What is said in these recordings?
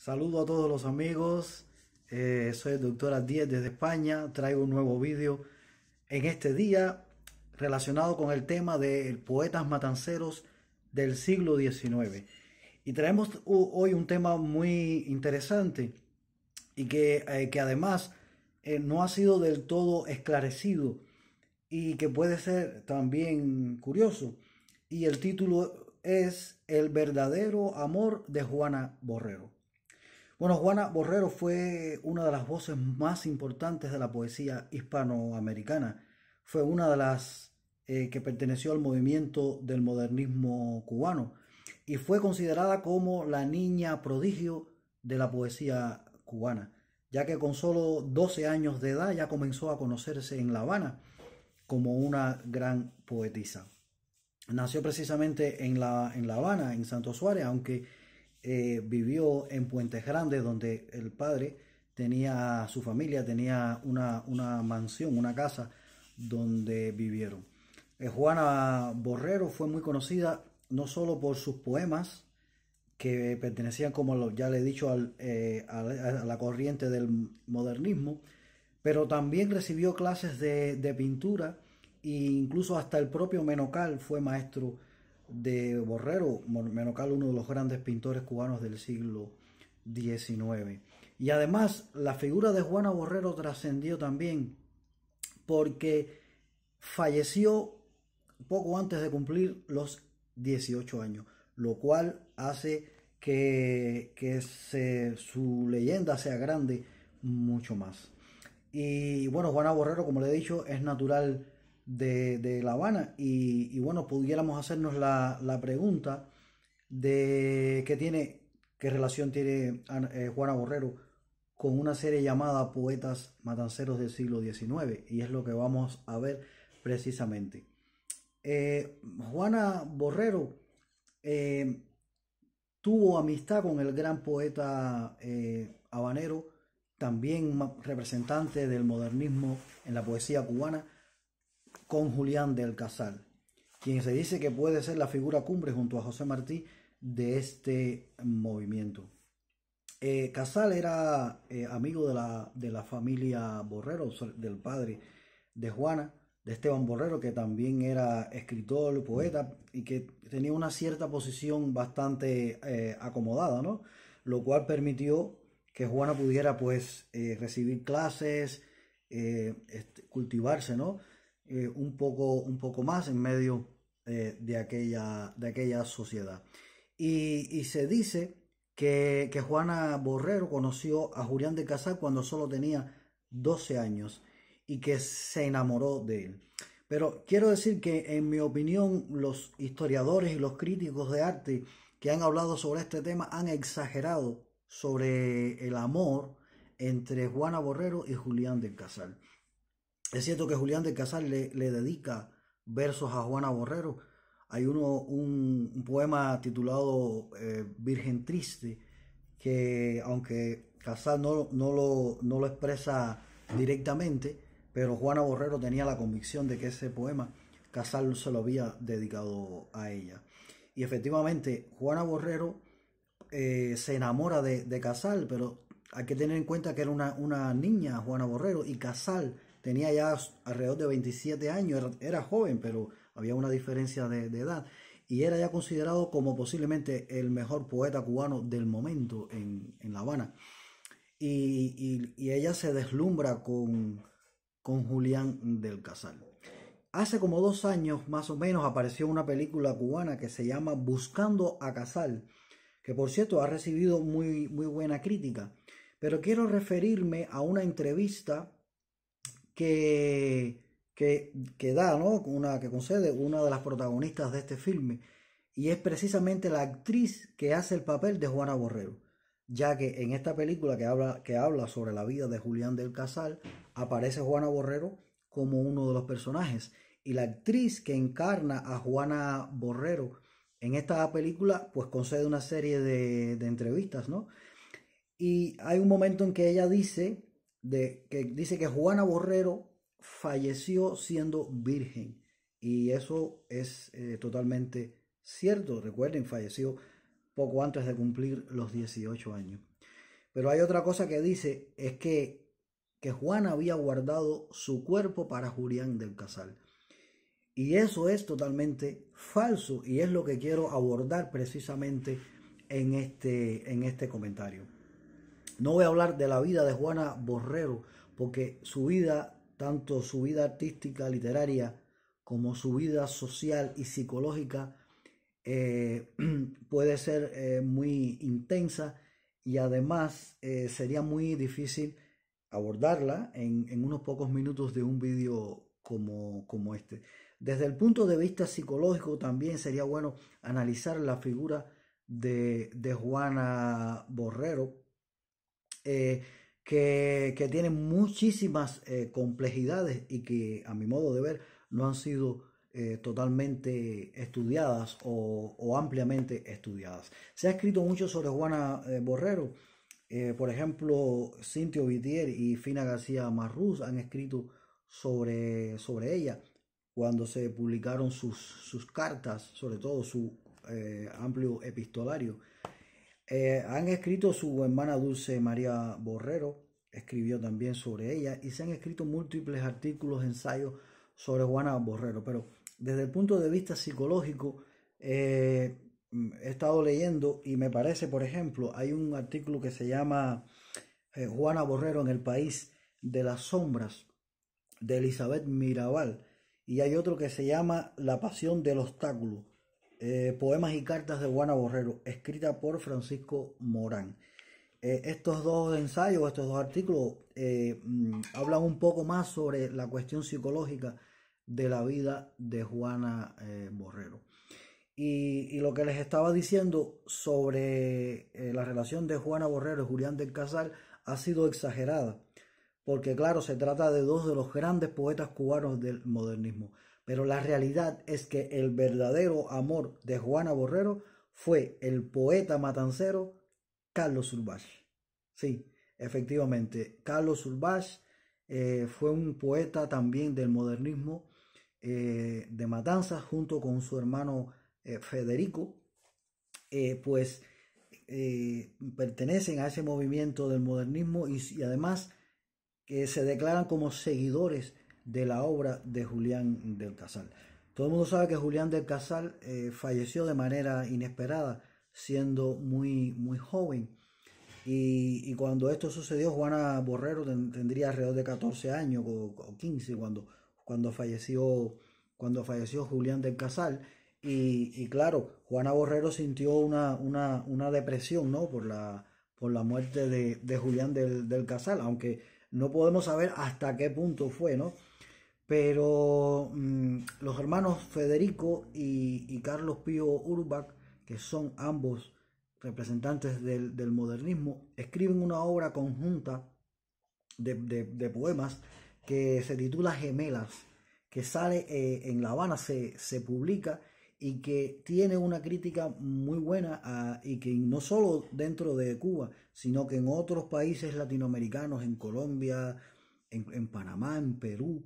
Saludo a todos los amigos. Eh, soy el doctora 10 desde España. Traigo un nuevo vídeo en este día relacionado con el tema de poetas matanceros del siglo XIX. Y traemos hoy un tema muy interesante y que, eh, además eh, no ha sido del todo esclarecido y que puede ser también curioso. Y el título es El verdadero amor de Juana Borrero. Bueno, Juana Borrero fue una de las voces más importantes de la poesía hispanoamericana. Fue una de las eh, que perteneció al movimiento del modernismo cubano y fue considerada como la niña prodigio de la poesía cubana, ya que con solo 12 años de edad ya comenzó a conocerse en La Habana como una gran poetisa. Nació precisamente en La, en la Habana, en Santo Suárez, aunque eh, vivió en Puentes Grandes, donde el padre tenía su familia, tenía una, mansión, una casa donde vivieron. Eh, Juana Borrero fue muy conocida no solo por sus poemas, que pertenecían, como ya le he dicho, eh, a, la, corriente del modernismo, pero también recibió clases de, de pintura e incluso hasta el propio Menocal fue maestro de Borrero, Menocal, uno de los grandes pintores cubanos del siglo XIX. Y además, la figura de Juana Borrero trascendió también porque falleció poco antes de cumplir los 18 años, lo cual hace que, su leyenda sea grande mucho más. Y bueno, Juana Borrero, como le he dicho, es natural de, La Habana y, bueno, pudiéramos hacernos la, pregunta de qué tiene, qué relación tiene eh, Juana Borrero con una serie llamada Poetas Matanceros del siglo XIX y es lo que vamos a ver precisamente. Eh, Juana Borrero eh, tuvo amistad con el gran poeta habanero, también representante del modernismo en la poesía cubana, con Julián del Casal, quien se dice que puede ser la figura cumbre junto a José Martí de este movimiento. Eh, Casal era eh, amigo de la, familia Borrero, del padre de Juana, de Esteban Borrero, que también era escritor, poeta y que tenía una cierta posición bastante eh, acomodada, ¿no? Lo cual permitió que Juana pudiera pues recibir clases, cultivarse, ¿no? Eh, un, poco, un poco más en medio eh, de, aquella, de aquella sociedad. Y, se dice que, Juana Borrero conoció a Julián de casal cuando solo tenía 12 años y que se enamoró de él. Pero quiero decir que en mi opinión los historiadores y los críticos de arte que han hablado sobre este tema han exagerado sobre el amor entre Juana Borrero y Julián de Casal. Es cierto que Julián de Casal le, dedica versos a Juana Borrero. Hay uno, un, poema titulado eh, Virgen Triste, que aunque Casal no, no, lo, expresa directamente, pero Juana Borrero tenía la convicción de que ese poema Casal se lo había dedicado a ella. Y efectivamente, Juana Borrero eh, se enamora de, Casal, pero hay que tener en cuenta que era una, una niña, Juana Borrero, y Casal tenía ya alrededor de 27 años, era, joven, pero había una diferencia de, edad, y era ya considerado como posiblemente el mejor poeta cubano del momento en, La Habana. Y, ella se deslumbra con, con Julián del Casal. Hace como dos años más o menos apareció una película cubana que se llama Buscando a Casal, que por cierto ha recibido muy, muy buena crítica. Pero quiero referirme a una entrevista que, que, que da, Una, que concede una de las protagonistas de este filme. Y es precisamente la actriz que hace el papel de Juana Borrero, ya que en esta película que habla, que habla sobre la vida de Julián del Casal, aparece Juana Borrero como uno de los personajes. Y la actriz que encarna a Juana Borrero en esta película, pues concede una serie de, de entrevistas, ¿no? Y hay un momento en que ella dice de, que dice que Juana Borrero falleció siendo virgen. Y eso es eh, totalmente cierto. Recuerden, falleció poco antes de cumplir los 18 años. Pero hay otra cosa que dice, es que, que Juana había guardado su cuerpo para Julián del Casal. Y eso es totalmente falso y es lo que quiero abordar precisamente en este, en este comentario. No voy a hablar de la vida de Juana Borrero, porque su vida, tanto su vida artística, literaria, como su vida social y psicológica, eh, puede ser eh, muy intensa y además eh, sería muy difícil abordarla en, unos pocos minutos de un vídeo como, como este. Desde el punto de vista psicológico también sería bueno analizar la figura de, de Juana Borrero, eh, que, que, tienen muchísimas eh, complejidades y que a mi modo de ver no han sido eh, totalmente estudiadas o, ampliamente estudiadas. Se ha escrito mucho sobre Juana Borrero, por ejemplo, Cintio Vitier y Fina García Marruz han escrito sobre, sobre ella cuando se publicaron sus, sus cartas, sobre todo su amplio epistolario eh, han escrito su hermana Dulce María Borrero, escribió también sobre ella, y se han escrito múltiples artículos, ensayos sobre Juana Borrero. Pero desde el punto de vista psicológico, eh, mm, he estado leyendo y me parece, por ejemplo, hay un artículo que se llama eh, Juana Borrero en el país de las sombras, de Elizabeth Mirabal, y hay otro que se llama La pasión del obstáculo, eh, poemas y cartas de Juana Borrero, escrita por Francisco Morán. Eh, estos dos ensayos, estos dos artículos, eh, mm, hablan un poco más sobre la cuestión psicológica de la vida de Juana Borrero. Y, y, lo que les estaba diciendo sobre la relación de Juana Borrero y Julián del Casal ha sido exagerada, porque claro, se trata de dos de los grandes poetas cubanos del modernismo. Pero la realidad es que el verdadero amor de Juana Borrero fue el poeta matancero Carlos Urbach. Sí, efectivamente, Carlos Urbach eh, fue un poeta también del modernismo eh, de Matanzas junto con su hermano eh, Federico, pues pertenecen a ese movimiento del modernismo y, y además que se declaran como seguidores de la obra de Julián del Casal. Todo el mundo sabe que Julián del Casal eh, falleció de manera inesperada, siendo muy, muy joven. Y, cuando esto sucedió, Juana Borrero tendría alrededor de 14 años o, o, 15 cuando, cuando, falleció, cuando falleció Julián del Casal. Y, claro, Juana Borrero sintió una, una, una, depresión ¿no? por, la, por la muerte de, de Julián del, del, Casal, aunque no podemos saber hasta qué punto fue, ¿no? Pero mm, los hermanos Federico y, Carlos Pío Urbach, que son ambos representantes del, modernismo, escriben una obra conjunta de, poemas que se titula Gemelas, que sale eh, en La Habana, se, publica y que tiene una crítica muy buena y que no solo dentro de Cuba, sino que en otros países latinoamericanos, en Colombia, en Panamá, en Perú,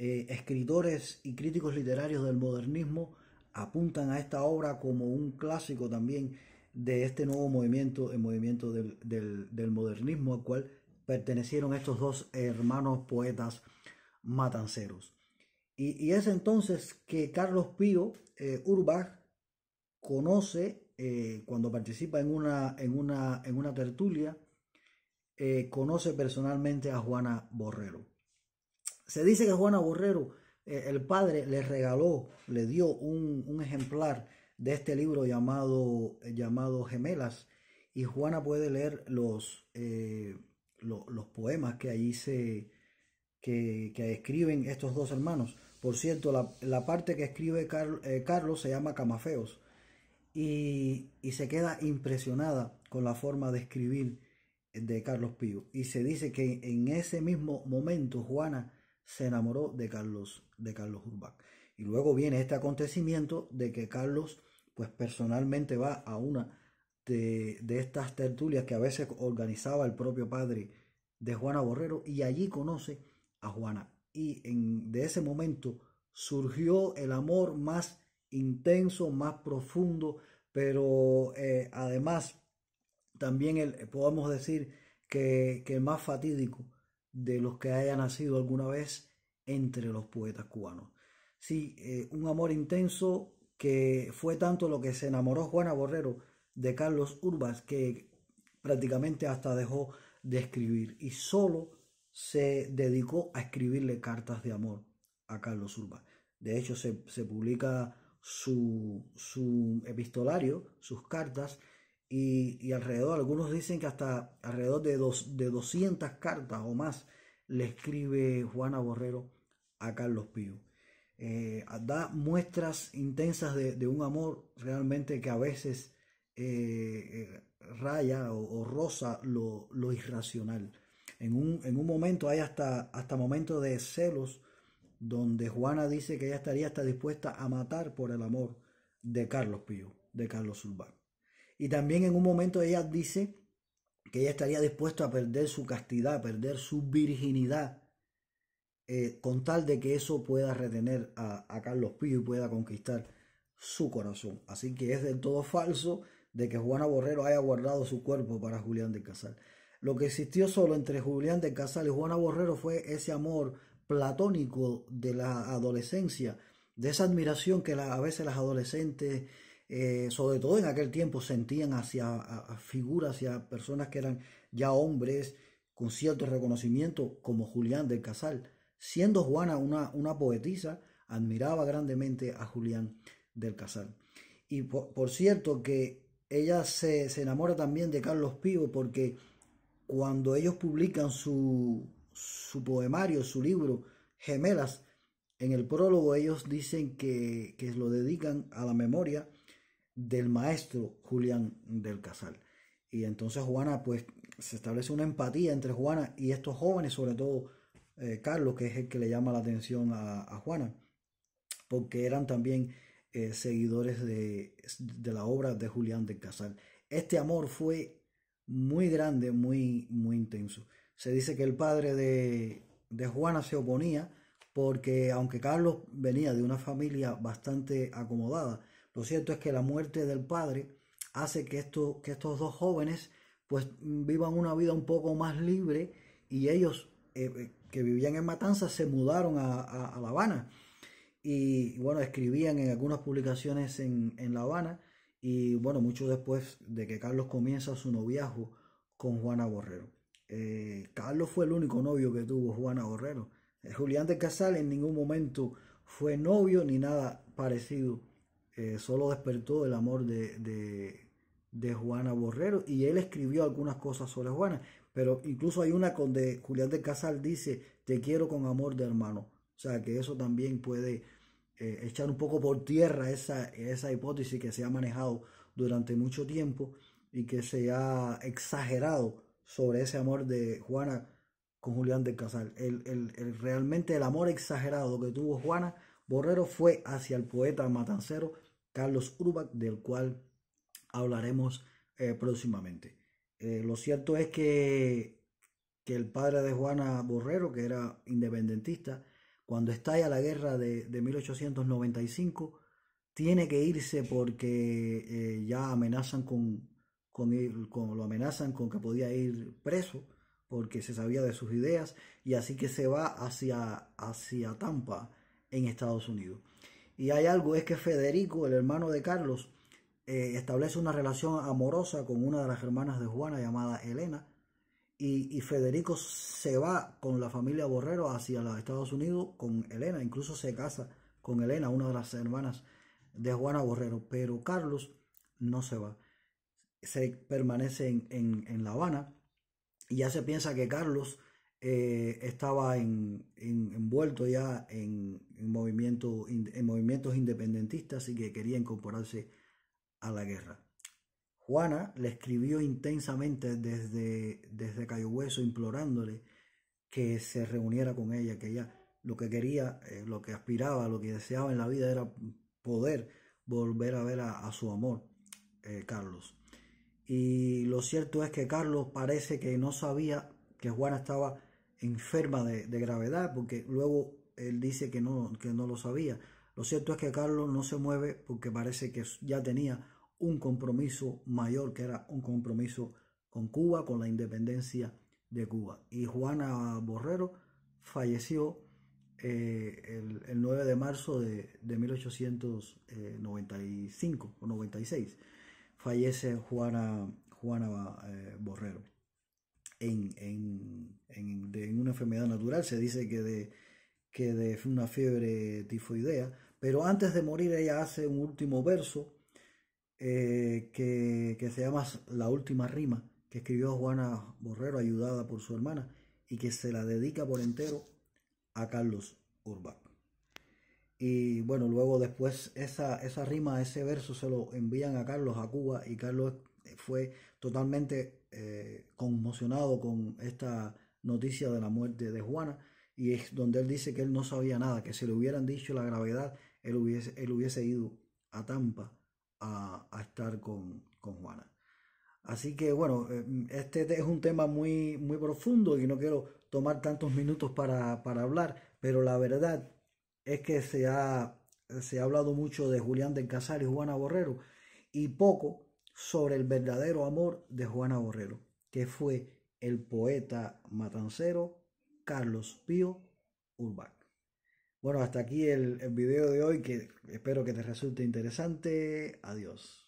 eh, escritores y críticos literarios del modernismo apuntan a esta obra como un clásico también de este nuevo movimiento, el movimiento del, modernismo al cual pertenecieron estos dos hermanos poetas matanceros. Y, es entonces que Carlos Pío eh, Urbach conoce, eh, cuando participa en una, en una, en una tertulia, conoce personalmente a Juana Borrero. Se dice que Juana Borrero, eh, el padre, le regaló, le dio un, ejemplar de este libro llamado, eh, llamado Gemelas y Juana puede leer los, eh, los poemas que allí se que, escriben estos dos hermanos. Por cierto, la, parte que escribe Carlos se llama Camafeos y, se queda impresionada con la forma de escribir de Carlos Pío. Y se dice que en ese mismo momento Juana se enamoró de Carlos, de Carlos Urbach. Y luego viene este acontecimiento de que Carlos, pues personalmente va a una de, estas tertulias que a veces organizaba el propio padre de Juana Borrero y allí conoce a Juana. Y en, de ese momento surgió el amor más intenso, más profundo, pero eh, además también el, podemos decir que, que más fatídico de los que haya nacido alguna vez entre los poetas cubanos. Sí, eh, un amor intenso que fue tanto lo que se enamoró Juana Borrero de Carlos Urbas que prácticamente hasta dejó de escribir y solo se dedicó a escribirle cartas de amor a Carlos Urbas. De hecho, se, publica su epistolario, sus cartas, y, alrededor, algunos dicen que hasta alrededor de, dos, de 200 cartas o más le escribe Juana Borrero a Carlos Pío. Eh, da muestras intensas de, un amor realmente que a veces eh, eh, raya o, roza lo, irracional. En un, momento hay hasta, hasta momentos de celos donde Juana dice que ella estaría hasta dispuesta a matar por el amor de Carlos Pío, de Carlos Urbán. Y también en un momento ella dice que ella estaría dispuesta a perder su castidad, perder su virginidad, eh, con tal de que eso pueda retener a, Carlos Pío y pueda conquistar su corazón. Así que es del todo falso de que Juana Borrero haya guardado su cuerpo para Julián de Casal. Lo que existió solo entre Julián de Casal y Juana Borrero fue ese amor platónico de la adolescencia, de esa admiración que a veces las adolescentes eh, sobre todo en aquel tiempo, sentían hacia figuras, hacia personas que eran ya hombres con cierto reconocimiento, como Julián del Casal. Siendo Juana una, poetisa, admiraba grandemente a Julián del Casal. Y por, cierto que ella se, enamora también de Carlos Pío porque cuando ellos publican su, su poemario, su libro, Gemelas, en el prólogo ellos dicen que, que, lo dedican a la memoria del maestro Julián del Casal. Y entonces Juana, pues se establece una empatía entre Juana y estos jóvenes, sobre todo eh, Carlos, que es el que le llama la atención a, Juana, porque eran también eh, seguidores de, la obra de Julián del Casal. Este amor fue muy grande, muy, muy intenso. Se dice que el padre de, de Juana se oponía porque aunque Carlos venía de una familia bastante acomodada, lo cierto es que la muerte del padre hace que, que estos dos jóvenes pues vivan una vida un poco más libre y ellos eh, eh, que vivían en Matanzas se mudaron a, La Habana y bueno, escribían en algunas publicaciones en, en La Habana y bueno, mucho después de que Carlos comienza su noviazgo con Juana Borrero. Eh, Carlos fue el único novio que tuvo Juana Borrero. Julián de Casal en ningún momento fue novio ni nada parecido eh, solo despertó el amor de, Juana Borrero y él escribió algunas cosas sobre Juana, pero incluso hay una donde Julián de Casal dice, te quiero con amor de hermano. O sea que eso también puede eh, echar un poco por tierra esa, esa hipótesis que se ha manejado durante mucho tiempo y que se ha exagerado sobre ese amor de Juana con Julián de Casal. realmente el amor exagerado que tuvo Juana Borrero fue hacia el poeta matancero Carlos Urbach, del cual hablaremos eh, próximamente. Eh, lo cierto es que, que, el padre de Juana Borrero, que era independentista, cuando estalla la guerra de, 1895, tiene que irse porque eh, ya amenazan con, con, lo amenazan con que podía ir preso porque se sabía de sus ideas y así que se va hacia, hacia Tampa en Estados Unidos. Y hay algo, es que Federico, el hermano de Carlos, eh, establece una relación amorosa con una de las hermanas de Juana llamada Elena. Y, Federico se va con la familia Borrero hacia los Estados Unidos con Elena. Incluso se casa con Elena, una de las hermanas de Juana Borrero. Pero Carlos no se va. Se permanece en, en, en La Habana. Y ya se piensa que Carlos eh, estaba en, envuelto ya en, en movimientos independentistas y que quería incorporarse a la guerra. Juana le escribió intensamente desde, desde Cayo Hueso implorándole que se reuniera con ella, que ella lo que quería, eh, lo que aspiraba, lo que deseaba en la vida era poder volver a ver a, su amor, eh, Carlos. Y lo cierto es que Carlos parece que no sabía que Juana estaba enferma de, gravedad, porque luego él dice que no, que no lo sabía. Lo cierto es que Carlos no se mueve porque parece que ya tenía un compromiso mayor, que era un compromiso con Cuba, con la independencia de Cuba. Y Juana Borrero falleció eh, el, 9 de marzo de, 1895 o 96. Fallece Juana, Juana eh, Borrero en, una enfermedad natural, se dice que de, que de una fiebre tifoidea, pero antes de morir ella hace un último verso eh, que, se llama La última rima, que escribió Juana Borrero ayudada por su hermana y que se la dedica por entero a Carlos Urbán Y bueno, luego después esa, esa rima, ese verso se lo envían a Carlos a Cuba y Carlos fue totalmente eh, conmocionado con esta noticia de la muerte de Juana y es donde él dice que él no sabía nada, que si le hubieran dicho la gravedad, él hubiese, él hubiese ido a Tampa a, estar con, Juana. Así que bueno, eh, este es un tema muy, muy profundo y no quiero tomar tantos minutos para, hablar, pero la verdad es que se ha, se ha hablado mucho de Julián del Casar y Juana Borrero y poco sobre el verdadero amor de Juana Borrero, que fue el poeta matancero Carlos Pío Urbán. Bueno, hasta aquí el, el video de hoy que espero que te resulte interesante. Adiós.